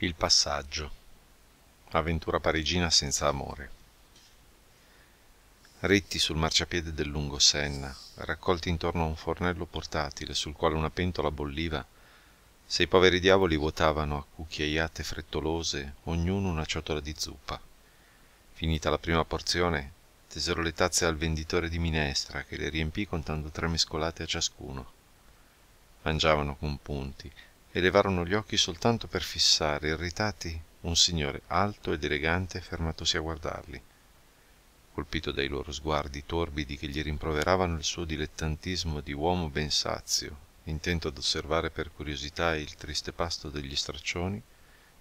Il passaggio. Avventura parigina senza amore. Ritti sul marciapiede del lungo Senna, raccolti intorno a un fornello portatile sul quale una pentola bolliva, se i poveri diavoli vuotavano a cucchiaiate frettolose ognuno una ciotola di zuppa. Finita la prima porzione, tesero le tazze al venditore di minestra che le riempì contando tre mescolate a ciascuno. Mangiavano con punti e levarono gli occhi soltanto per fissare irritati un signore alto ed elegante fermatosi a guardarli colpito dai loro sguardi torbidi che gli rimproveravano il suo dilettantismo di uomo ben sazio intento ad osservare per curiosità il triste pasto degli straccioni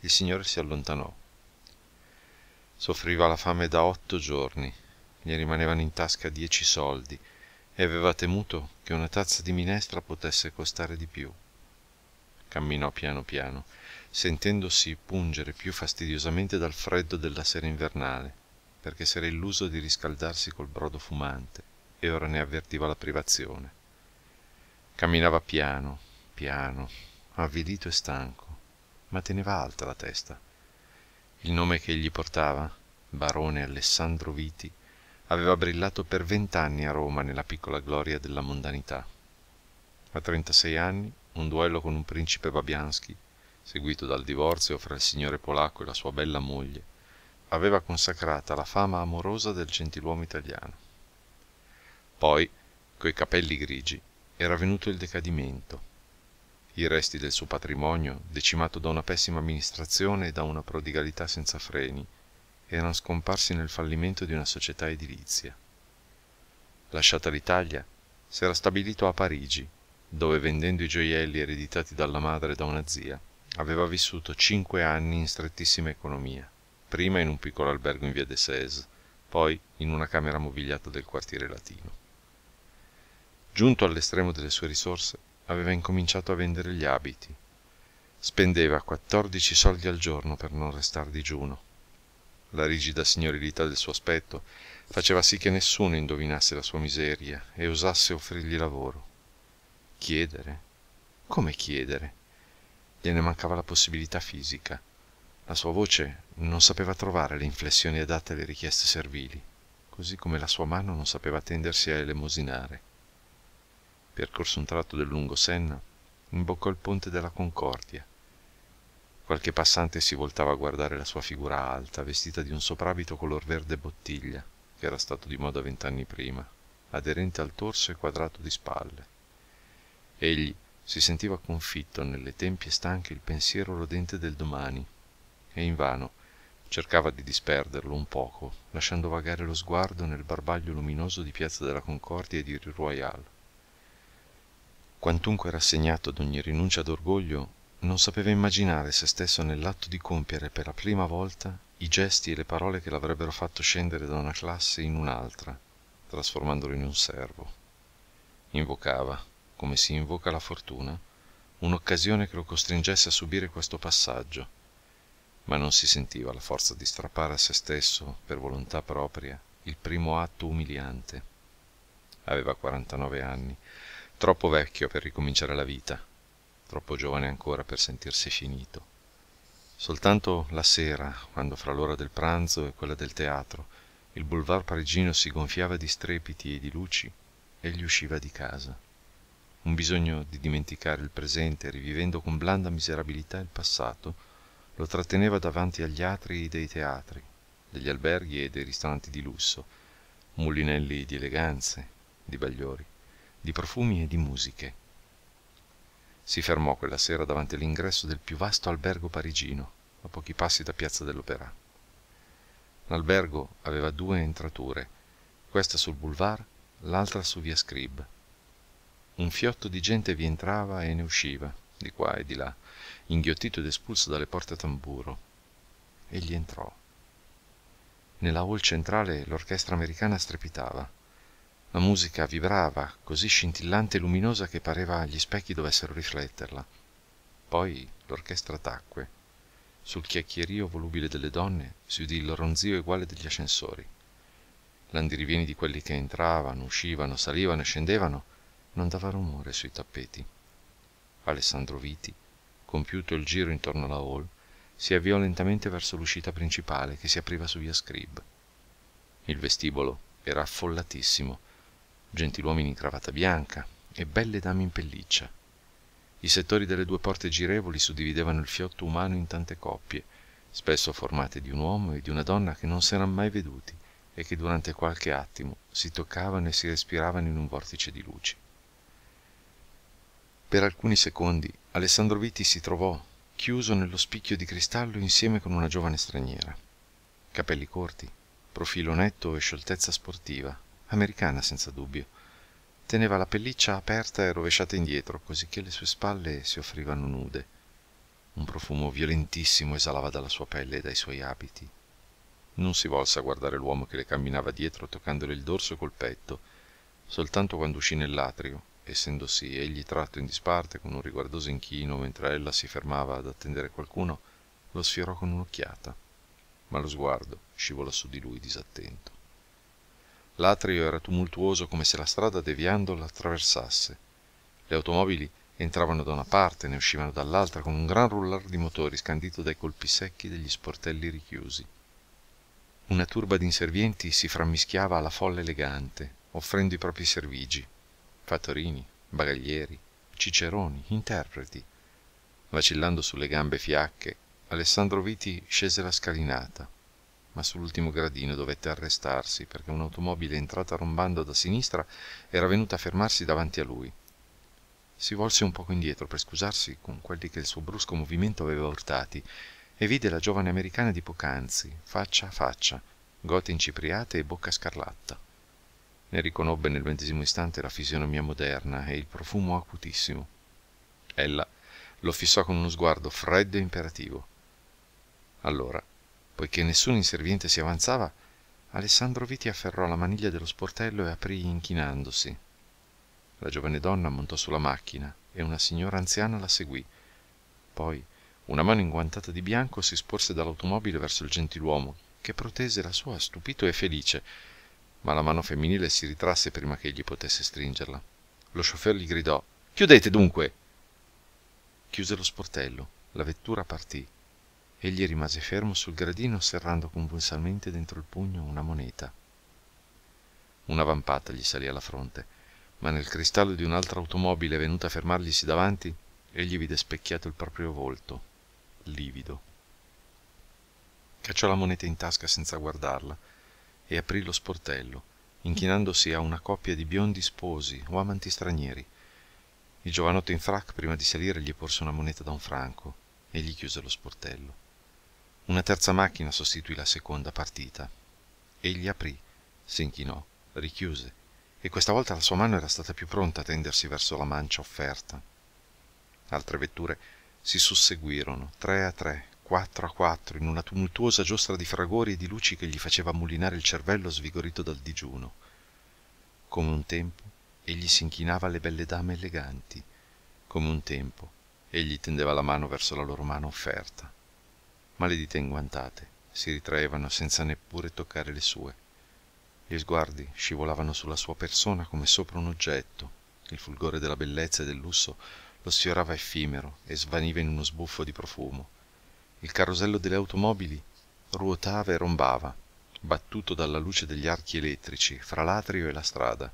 il signore si allontanò soffriva la fame da otto giorni gli rimanevano in tasca dieci soldi e aveva temuto che una tazza di minestra potesse costare di più camminò piano piano sentendosi pungere più fastidiosamente dal freddo della sera invernale perché s'era illuso di riscaldarsi col brodo fumante e ora ne avvertiva la privazione camminava piano piano avvilito e stanco ma teneva alta la testa il nome che egli portava barone Alessandro Viti aveva brillato per vent'anni a Roma nella piccola gloria della mondanità a trentasei anni un duello con un principe babianski seguito dal divorzio fra il signore polacco e la sua bella moglie aveva consacrata la fama amorosa del gentiluomo italiano poi coi capelli grigi era venuto il decadimento i resti del suo patrimonio decimato da una pessima amministrazione e da una prodigalità senza freni erano scomparsi nel fallimento di una società edilizia lasciata l'italia s'era stabilito a parigi dove vendendo i gioielli ereditati dalla madre e da una zia, aveva vissuto cinque anni in strettissima economia, prima in un piccolo albergo in via de Sèze, poi in una camera mobiliata del quartiere latino. Giunto all'estremo delle sue risorse, aveva incominciato a vendere gli abiti. Spendeva 14 soldi al giorno per non restar digiuno. La rigida signorilità del suo aspetto faceva sì che nessuno indovinasse la sua miseria e osasse offrirgli lavoro Chiedere? Come chiedere? Gliene mancava la possibilità fisica. La sua voce non sapeva trovare le inflessioni adatte alle richieste servili, così come la sua mano non sapeva tendersi a elemosinare. Percorso un tratto del lungo Senna, imboccò il ponte della Concordia. Qualche passante si voltava a guardare la sua figura alta, vestita di un soprabito color verde bottiglia, che era stato di moda vent'anni prima, aderente al torso e quadrato di spalle egli si sentiva confitto nelle tempie stanche il pensiero rodente del domani e invano cercava di disperderlo un poco lasciando vagare lo sguardo nel barbaglio luminoso di piazza della concordia e di rue royale quantunque rassegnato ad ogni rinuncia d'orgoglio non sapeva immaginare se stesso nell'atto di compiere per la prima volta i gesti e le parole che l'avrebbero fatto scendere da una classe in un'altra trasformandolo in un servo invocava come si invoca la fortuna un'occasione che lo costringesse a subire questo passaggio ma non si sentiva la forza di strappare a se stesso per volontà propria il primo atto umiliante aveva 49 anni troppo vecchio per ricominciare la vita troppo giovane ancora per sentirsi finito soltanto la sera quando fra l'ora del pranzo e quella del teatro il boulevard parigino si gonfiava di strepiti e di luci egli usciva di casa un bisogno di dimenticare il presente rivivendo con blanda miserabilità il passato lo tratteneva davanti agli atrii dei teatri degli alberghi e dei ristoranti di lusso mulinelli di eleganze di bagliori di profumi e di musiche si fermò quella sera davanti all'ingresso del più vasto albergo parigino a pochi passi da piazza dell'opera l'albergo aveva due entrature questa sul boulevard l'altra su via scrib un fiotto di gente vi entrava e ne usciva di qua e di là inghiottito ed espulso dalle porte a tamburo egli entrò nella hall centrale l'orchestra americana strepitava la musica vibrava così scintillante e luminosa che pareva gli specchi dovessero rifletterla poi l'orchestra tacque sul chiacchierio volubile delle donne si udì il ronzio eguale degli ascensori l'andirivieni di quelli che entravano uscivano salivano e scendevano non dava rumore sui tappeti alessandro viti compiuto il giro intorno alla hall si avviò lentamente verso l'uscita principale che si apriva su via scribb il vestibolo era affollatissimo gentiluomini in cravatta bianca e belle dame in pelliccia i settori delle due porte girevoli suddividevano il fiotto umano in tante coppie spesso formate di un uomo e di una donna che non s'eran mai veduti e che durante qualche attimo si toccavano e si respiravano in un vortice di luci per alcuni secondi alessandro Vitti si trovò chiuso nello spicchio di cristallo insieme con una giovane straniera capelli corti profilo netto e scioltezza sportiva americana senza dubbio teneva la pelliccia aperta e rovesciata indietro così che le sue spalle si offrivano nude un profumo violentissimo esalava dalla sua pelle e dai suoi abiti non si volse a guardare l'uomo che le camminava dietro toccandole il dorso col petto soltanto quando uscì nell'atrio essendosi egli tratto in disparte con un riguardoso inchino mentre ella si fermava ad attendere qualcuno lo sfiorò con un'occhiata ma lo sguardo scivolò su di lui disattento l'atrio era tumultuoso come se la strada deviando l'attraversasse le automobili entravano da una parte ne uscivano dall'altra con un gran rullar di motori scandito dai colpi secchi degli sportelli richiusi una turba d'inservienti si frammischiava alla folla elegante offrendo i propri servigi fattorini bagaglieri ciceroni interpreti vacillando sulle gambe fiacche alessandro viti scese la scalinata ma sull'ultimo gradino dovette arrestarsi perché un'automobile entrata rombando da sinistra era venuta a fermarsi davanti a lui si volse un poco indietro per scusarsi con quelli che il suo brusco movimento aveva urtati e vide la giovane americana di poc'anzi faccia a faccia gote incipriate e bocca scarlatta ne riconobbe nel ventesimo istante la fisionomia moderna e il profumo acutissimo ella lo fissò con uno sguardo freddo e imperativo allora poiché nessun inserviente si avanzava alessandro viti afferrò la maniglia dello sportello e aprì inchinandosi la giovane donna montò sulla macchina e una signora anziana la seguì poi una mano inguantata di bianco si sporse dall'automobile verso il gentiluomo che protese la sua stupito e felice ma la mano femminile si ritrasse prima che egli potesse stringerla. Lo chauffeur gli gridò Chiudete dunque! Chiuse lo sportello, la vettura partì. Egli rimase fermo sul gradino serrando convulsamente dentro il pugno una moneta. Una vampata gli salì alla fronte, ma nel cristallo di un'altra automobile venuta a fermarglisi davanti, egli vide specchiato il proprio volto, livido. Cacciò la moneta in tasca senza guardarla e aprì lo sportello, inchinandosi a una coppia di biondi sposi o amanti stranieri. Il giovanotto in frac, prima di salire, gli porse una moneta da un franco e gli chiuse lo sportello. Una terza macchina sostituì la seconda partita. Egli aprì, s'inchinò, richiuse, e questa volta la sua mano era stata più pronta a tendersi verso la mancia offerta. Altre vetture si susseguirono, tre a tre, quattro a quattro in una tumultuosa giostra di fragori e di luci che gli faceva mulinare il cervello svigorito dal digiuno come un tempo egli s'inchinava alle belle dame eleganti come un tempo egli tendeva la mano verso la loro mano offerta ma le dita inguantate si ritraevano senza neppure toccare le sue gli sguardi scivolavano sulla sua persona come sopra un oggetto il fulgore della bellezza e del lusso lo sfiorava effimero e svaniva in uno sbuffo di profumo il carosello delle automobili ruotava e rombava battuto dalla luce degli archi elettrici fra l'atrio e la strada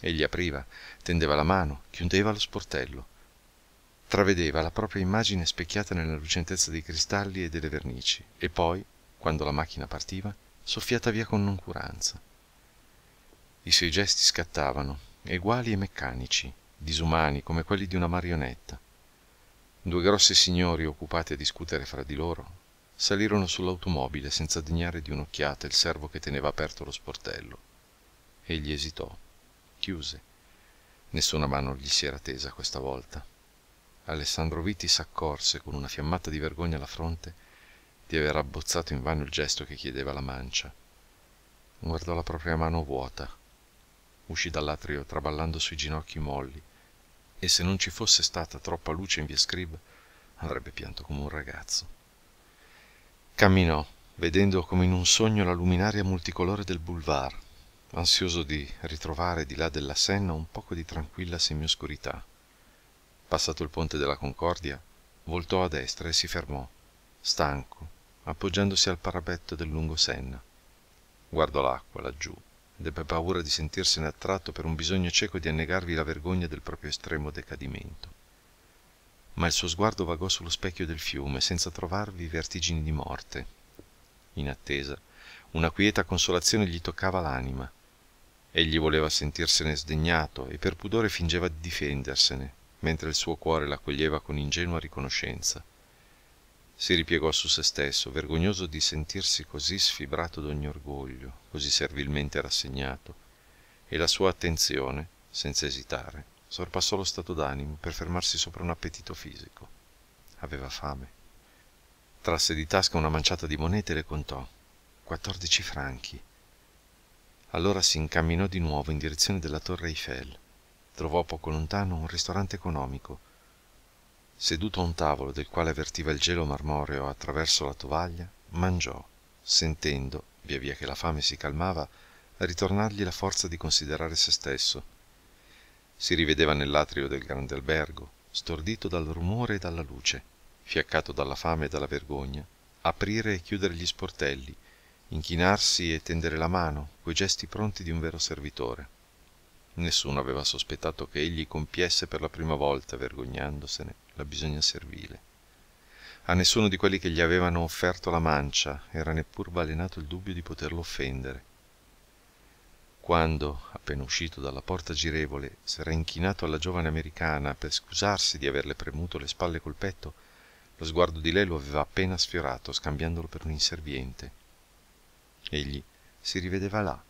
egli apriva tendeva la mano chiudeva lo sportello travedeva la propria immagine specchiata nella lucentezza dei cristalli e delle vernici e poi quando la macchina partiva soffiata via con noncuranza i suoi gesti scattavano eguali e meccanici disumani come quelli di una marionetta due grossi signori occupati a discutere fra di loro salirono sull'automobile senza degnare di un'occhiata il servo che teneva aperto lo sportello egli esitò chiuse nessuna mano gli si era tesa questa volta alessandro viti s'accorse con una fiammata di vergogna alla fronte di aver abbozzato invano il gesto che chiedeva la mancia guardò la propria mano vuota uscì dall'atrio traballando sui ginocchi molli e se non ci fosse stata troppa luce in via Scrib avrebbe pianto come un ragazzo. Camminò, vedendo come in un sogno la luminaria multicolore del boulevard, ansioso di ritrovare di là della Senna un poco di tranquilla semioscurità. Passato il ponte della Concordia, voltò a destra e si fermò, stanco, appoggiandosi al parabetto del lungo Senna. Guardò l'acqua laggiù ebbe paura di sentirsene attratto per un bisogno cieco di annegarvi la vergogna del proprio estremo decadimento ma il suo sguardo vagò sullo specchio del fiume senza trovarvi vertigini di morte in attesa una quieta consolazione gli toccava l'anima egli voleva sentirsene sdegnato e per pudore fingeva di difendersene mentre il suo cuore l'accoglieva con ingenua riconoscenza si ripiegò su se stesso vergognoso di sentirsi così sfibrato d'ogni orgoglio così servilmente rassegnato e la sua attenzione senza esitare sorpassò lo stato d'animo per fermarsi sopra un appetito fisico aveva fame trasse di tasca una manciata di monete e le contò quattordici franchi allora si incamminò di nuovo in direzione della torre Eiffel trovò poco lontano un ristorante economico seduto a un tavolo del quale avvertiva il gelo marmoreo attraverso la tovaglia mangiò sentendo via via che la fame si calmava ritornargli la forza di considerare se stesso si rivedeva nell'atrio del grande albergo stordito dal rumore e dalla luce fiaccato dalla fame e dalla vergogna aprire e chiudere gli sportelli inchinarsi e tendere la mano coi gesti pronti di un vero servitore nessuno aveva sospettato che egli compiesse per la prima volta vergognandosene la bisogna servile a nessuno di quelli che gli avevano offerto la mancia era neppur balenato il dubbio di poterlo offendere quando appena uscito dalla porta girevole s'era inchinato alla giovane americana per scusarsi di averle premuto le spalle col petto lo sguardo di lei lo aveva appena sfiorato scambiandolo per un inserviente egli si rivedeva là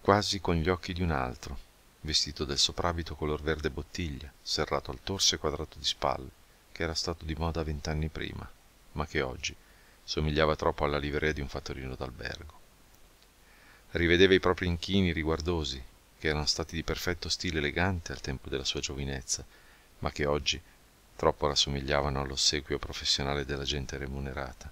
quasi con gli occhi di un altro vestito del soprabito color verde bottiglia serrato al torso e quadrato di spalle che era stato di moda vent'anni prima ma che oggi somigliava troppo alla livrea di un fattorino d'albergo rivedeva i propri inchini riguardosi che erano stati di perfetto stile elegante al tempo della sua giovinezza ma che oggi troppo rassomigliavano all'ossequio professionale della gente remunerata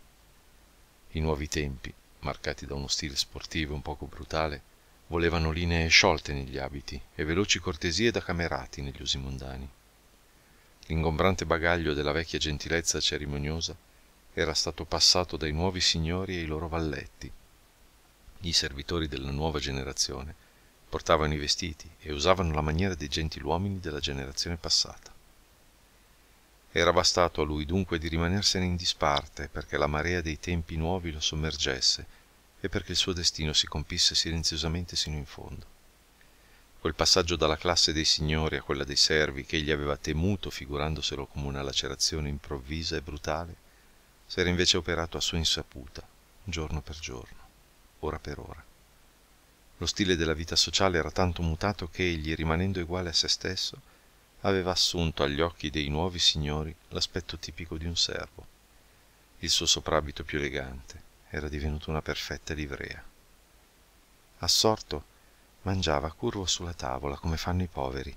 i nuovi tempi marcati da uno stile sportivo un poco brutale volevano linee sciolte negli abiti e veloci cortesie da camerati negli usi mondani l'ingombrante bagaglio della vecchia gentilezza cerimoniosa era stato passato dai nuovi signori e i loro valletti i servitori della nuova generazione portavano i vestiti e usavano la maniera dei gentiluomini della generazione passata era bastato a lui dunque di rimanersene in disparte perché la marea dei tempi nuovi lo sommergesse e perché il suo destino si compisse silenziosamente sino in fondo quel passaggio dalla classe dei signori a quella dei servi che egli aveva temuto figurandoselo come una lacerazione improvvisa e brutale s'era invece operato a sua insaputa giorno per giorno ora per ora lo stile della vita sociale era tanto mutato che egli rimanendo eguale a se stesso aveva assunto agli occhi dei nuovi signori l'aspetto tipico di un servo il suo soprabito più elegante era divenuto una perfetta livrea. Assorto, mangiava curvo sulla tavola come fanno i poveri.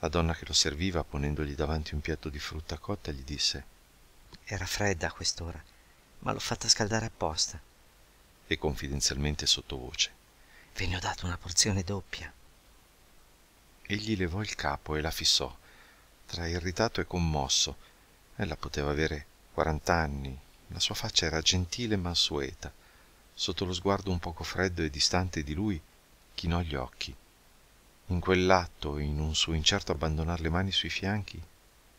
La donna che lo serviva, ponendogli davanti un piatto di frutta cotta, gli disse Era fredda a quest'ora, ma l'ho fatta scaldare apposta. E confidenzialmente sottovoce Ve ne ho dato una porzione doppia. Egli levò il capo e la fissò, tra irritato e commosso. Ella poteva avere quarant'anni, la sua faccia era gentile e mansueta sotto lo sguardo un poco freddo e distante di lui chinò gli occhi in quell'atto in un suo incerto abbandonar le mani sui fianchi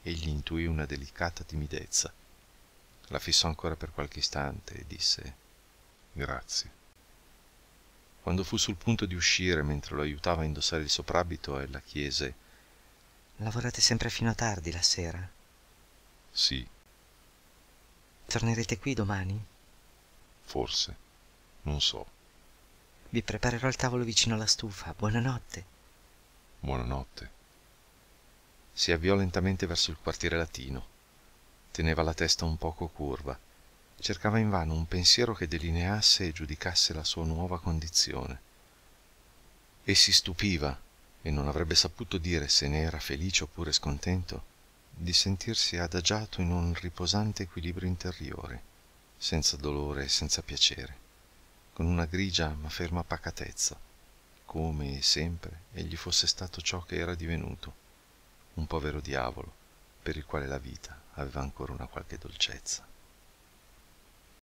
egli intuì una delicata timidezza la fissò ancora per qualche istante e disse grazie quando fu sul punto di uscire mentre lo aiutava a indossare il soprabito ella chiese lavorate sempre fino a tardi la sera sì Tornerete qui domani? Forse. Non so. Vi preparerò il tavolo vicino alla stufa. Buonanotte. Buonanotte. Si avviò lentamente verso il quartiere latino. Teneva la testa un poco curva. Cercava invano un pensiero che delineasse e giudicasse la sua nuova condizione. E si stupiva, e non avrebbe saputo dire se ne era felice oppure scontento, di sentirsi adagiato in un riposante equilibrio interiore, senza dolore e senza piacere, con una grigia ma ferma pacatezza, come e sempre egli fosse stato ciò che era divenuto, un povero diavolo per il quale la vita aveva ancora una qualche dolcezza.